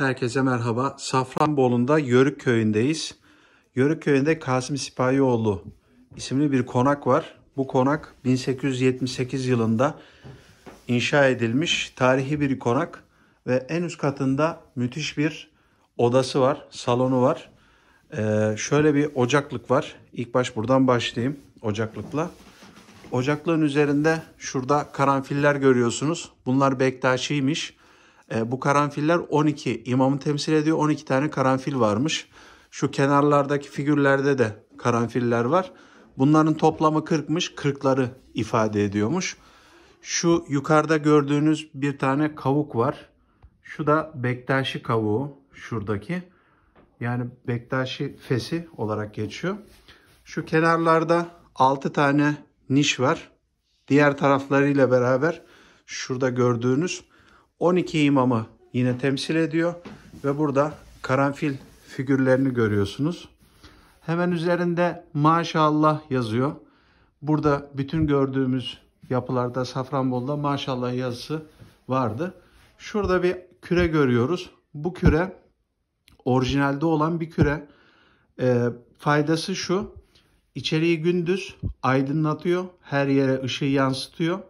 Herkese merhaba. Safranbolu'nda Yörük köyündeyiz. Yörük köyünde Kasım Sipahioğlu isimli bir konak var. Bu konak 1878 yılında inşa edilmiş tarihi bir konak ve en üst katında müthiş bir odası var, salonu var. Ee, şöyle bir ocaklık var. İlk baş buradan başlayayım ocaklıkla. Ocaklığın üzerinde şurada karanfiller görüyorsunuz. Bunlar Bektaşi'ymiş. E, bu karanfiller 12 imamı temsil ediyor. 12 tane karanfil varmış. Şu kenarlardaki figürlerde de karanfiller var. Bunların toplamı 40'mış. 40'ları ifade ediyormuş. Şu yukarıda gördüğünüz bir tane kavuk var. Şu da Bektaşi kavuğu şuradaki. Yani Bektaşi fesi olarak geçiyor. Şu kenarlarda 6 tane niş var. Diğer taraflarıyla beraber şurada gördüğünüz 12 imamı yine temsil ediyor ve burada karanfil figürlerini görüyorsunuz. Hemen üzerinde maşallah yazıyor. Burada bütün gördüğümüz yapılarda Safranbolu'da maşallah yazısı vardı. Şurada bir küre görüyoruz. Bu küre orijinalde olan bir küre. E, faydası şu. İçeriği gündüz aydınlatıyor. Her yere ışığı yansıtıyor.